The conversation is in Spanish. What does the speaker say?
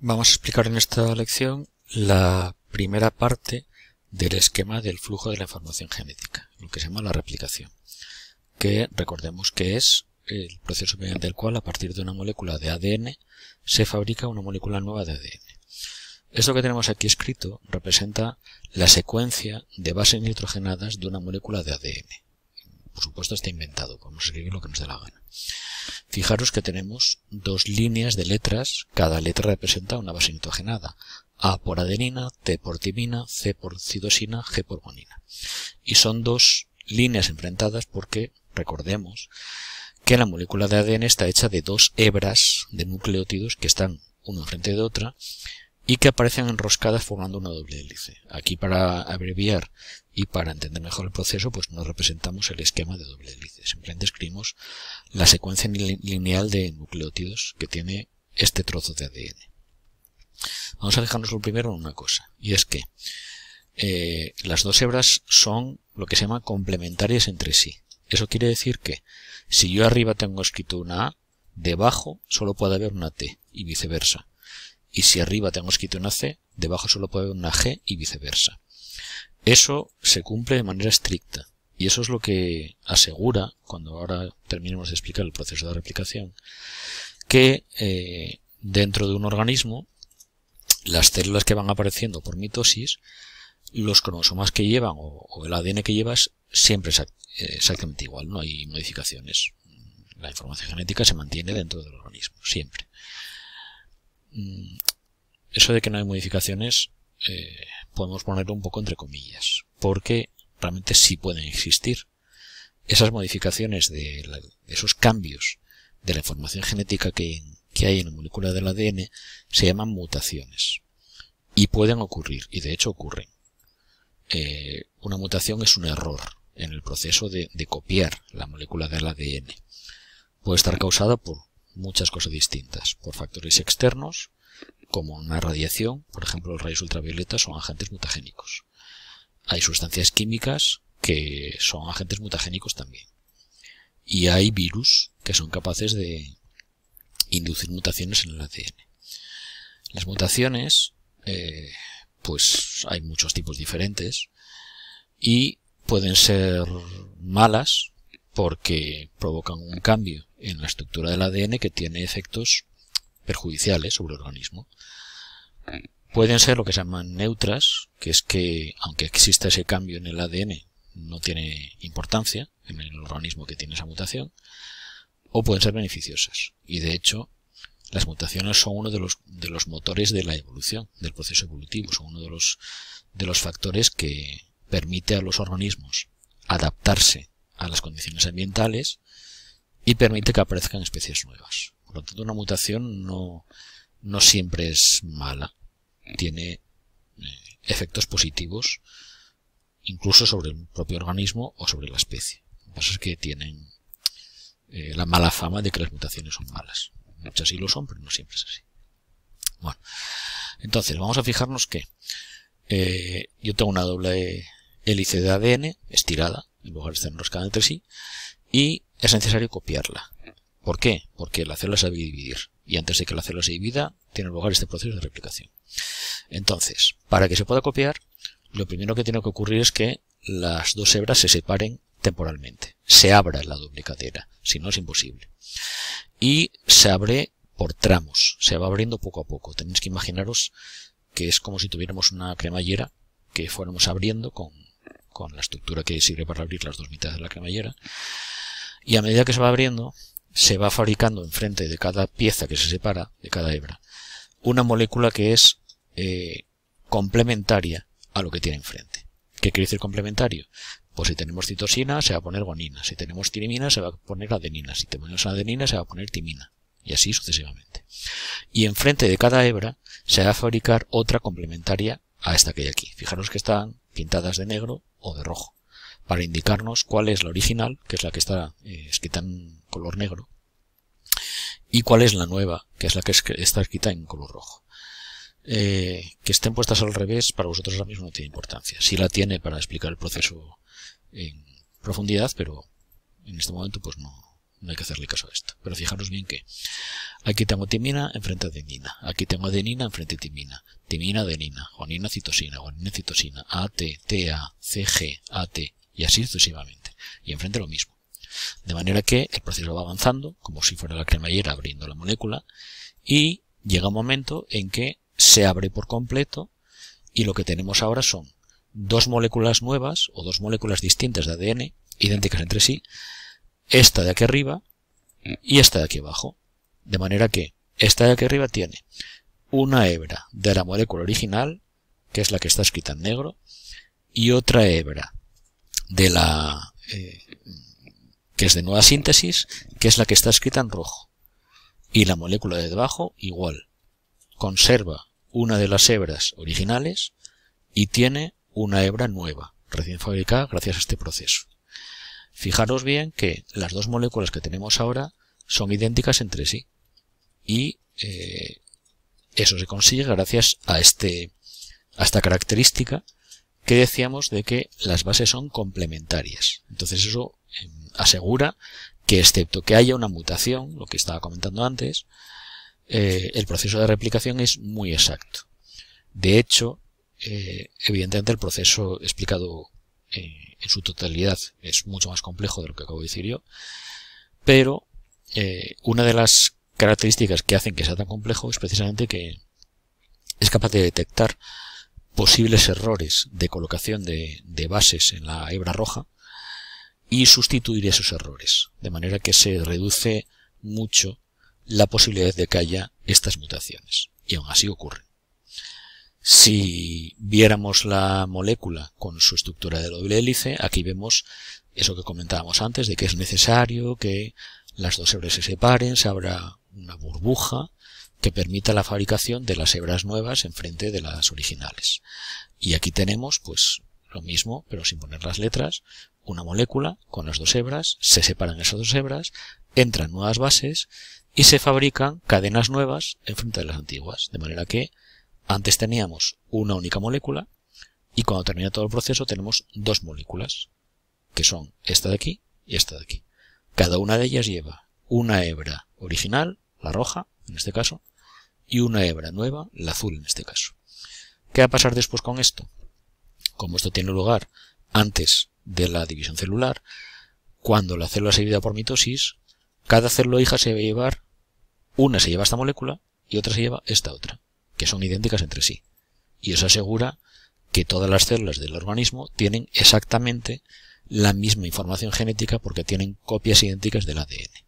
Vamos a explicar en esta lección la primera parte del esquema del flujo de la información genética, lo que se llama la replicación, que recordemos que es el proceso mediante el cual a partir de una molécula de ADN se fabrica una molécula nueva de ADN. Esto que tenemos aquí escrito representa la secuencia de bases nitrogenadas de una molécula de ADN. Por supuesto está inventado, podemos escribir lo que nos dé la gana. Fijaros que tenemos dos líneas de letras, cada letra representa una base nitrogenada. A por adenina, T por timina, C por cidosina, G por guanina. Y son dos líneas enfrentadas porque, recordemos, que la molécula de ADN está hecha de dos hebras de nucleótidos que están uno enfrente de otra y que aparecen enroscadas formando una doble hélice. Aquí para abreviar y para entender mejor el proceso, pues no representamos el esquema de doble hélice. Simplemente escribimos la secuencia lineal de nucleótidos que tiene este trozo de ADN. Vamos a dejarnos lo primero en una cosa, y es que eh, las dos hebras son lo que se llama complementarias entre sí. Eso quiere decir que si yo arriba tengo escrito una A, debajo solo puede haber una T y viceversa y si arriba tengo escrito una C, debajo solo puede haber una G y viceversa. Eso se cumple de manera estricta y eso es lo que asegura, cuando ahora terminemos de explicar el proceso de replicación, que eh, dentro de un organismo las células que van apareciendo por mitosis, los cromosomas que llevan o, o el ADN que llevas siempre es eh, exactamente igual, no hay modificaciones. La información genética se mantiene dentro del organismo, siempre. Mm, eso de que no hay modificaciones eh, podemos ponerlo un poco entre comillas, porque realmente sí pueden existir. Esas modificaciones de, esos cambios de la información genética que, hay en la molécula del ADN se llaman mutaciones. Y pueden ocurrir, y de hecho ocurren. Eh, una mutación es un error en el proceso de, de copiar la molécula del ADN. Puede estar causada por muchas cosas distintas, por factores externos, como una radiación, por ejemplo los rayos ultravioletas son agentes mutagénicos. Hay sustancias químicas que son agentes mutagénicos también. Y hay virus que son capaces de inducir mutaciones en el ADN. Las mutaciones, eh, pues hay muchos tipos diferentes y pueden ser malas porque provocan un cambio en la estructura del ADN que tiene efectos perjudiciales sobre el organismo. Pueden ser lo que se llaman neutras, que es que aunque exista ese cambio en el ADN, no tiene importancia en el organismo que tiene esa mutación, o pueden ser beneficiosas. Y de hecho, las mutaciones son uno de los, de los motores de la evolución, del proceso evolutivo, son uno de los, de los factores que permite a los organismos adaptarse a las condiciones ambientales y permite que aparezcan especies nuevas. Por lo tanto, una mutación no, siempre es mala. Tiene eh, efectos positivos incluso sobre el propio organismo o sobre la especie. Lo que pasa es que tienen eh, la mala fama de que las mutaciones son malas. Muchas sí lo son, pero no siempre es así. Bueno, entonces vamos a fijarnos que eh, yo tengo una doble hélice de ADN estirada, en lugar de estar enroscada entre sí, y es necesario copiarla. ¿Por qué? Porque la célula sabe dividir. Y antes de que la célula se divida, tiene lugar este proceso de replicación. Entonces, para que se pueda copiar, lo primero que tiene que ocurrir es que las dos hebras se separen temporalmente. Se abra la doble cadera, si no es imposible. Y se abre por tramos, se va abriendo poco a poco. Tenéis que imaginaros que es como si tuviéramos una cremallera que fuéramos abriendo con, con la estructura que sirve para abrir las dos mitades de la cremallera y a medida que se va abriendo, se va fabricando enfrente de cada pieza que se separa, de cada hebra, una molécula que es eh, complementaria a lo que tiene enfrente. ¿Qué quiere decir complementario? Pues si tenemos citosina, se va a poner gonina. Si tenemos tirimina, se va a poner adenina. Si tenemos adenina, se va a poner timina. Y así sucesivamente. Y enfrente de cada hebra se va a fabricar otra complementaria a esta que hay aquí. Fijaros que están pintadas de negro o de rojo para indicarnos cuál es la original, que es la que está eh, escrita en color negro, y cuál es la nueva, que es la que está escrita en color rojo. Eh, que estén puestas al revés para vosotros ahora mismo no tiene importancia. Sí la tiene para explicar el proceso en profundidad, pero en este momento pues no, hay que hacerle caso a esto. Pero fijaros bien que aquí tengo timina enfrente de adenina, aquí tengo adenina enfrente de timina, timina adenina, guanina citosina, guanina citosina, AT, G, A, AT, y así sucesivamente. Y enfrente lo mismo. De manera que el proceso va avanzando, como si fuera la cremallera abriendo la molécula, y llega un momento en que se abre por completo y lo que tenemos ahora son dos moléculas nuevas o dos moléculas distintas de ADN, idénticas entre sí, esta de aquí arriba y esta de aquí abajo. De manera que esta de aquí arriba tiene una hebra de la molécula original, que es la que está escrita en negro, y otra hebra de la eh, que es de nueva síntesis, que es la que está escrita en rojo. Y la molécula de debajo igual. Conserva una de las hebras originales y tiene una hebra nueva, recién fabricada gracias a este proceso. Fijaros bien que las dos moléculas que tenemos ahora son idénticas entre sí. Y eh, eso se consigue gracias a, este, a esta característica que decíamos de que las bases son complementarias. Entonces eso em, asegura que excepto que haya una mutación, lo que estaba comentando antes, eh, el proceso de replicación es muy exacto. De hecho, eh, evidentemente el proceso explicado eh, en su totalidad es mucho más complejo de lo que acabo de decir yo, pero una de las características que hacen que sea tan complejo es precisamente que es capaz de detectar posibles errores de colocación de, bases en la hebra roja y sustituir esos errores, de manera que se reduce mucho la posibilidad de que haya estas mutaciones. Y aún así ocurre. Si viéramos la molécula con su estructura de doble hélice, aquí vemos eso que comentábamos antes, de que es necesario que las dos hebras se separen, se abra una burbuja que permita la fabricación de las hebras nuevas en frente de las originales. Y aquí tenemos, pues, lo mismo, pero sin poner las letras, una molécula con las dos hebras, se separan esas dos hebras, entran nuevas bases y se fabrican cadenas nuevas en frente de las antiguas. De manera que antes teníamos una única molécula y cuando termina todo el proceso tenemos dos moléculas, que son esta de aquí y esta de aquí. Cada una de ellas lleva una hebra original la roja, en este caso, y una hebra nueva, la azul en este caso. ¿Qué va a pasar después con esto? Como esto tiene lugar antes de la división celular, cuando la célula se divide por mitosis, cada célula hija se va a llevar, una se lleva esta molécula y otra se lleva esta otra, que son idénticas entre sí. Y eso asegura que todas las células del organismo tienen exactamente la misma información genética porque tienen copias idénticas del ADN.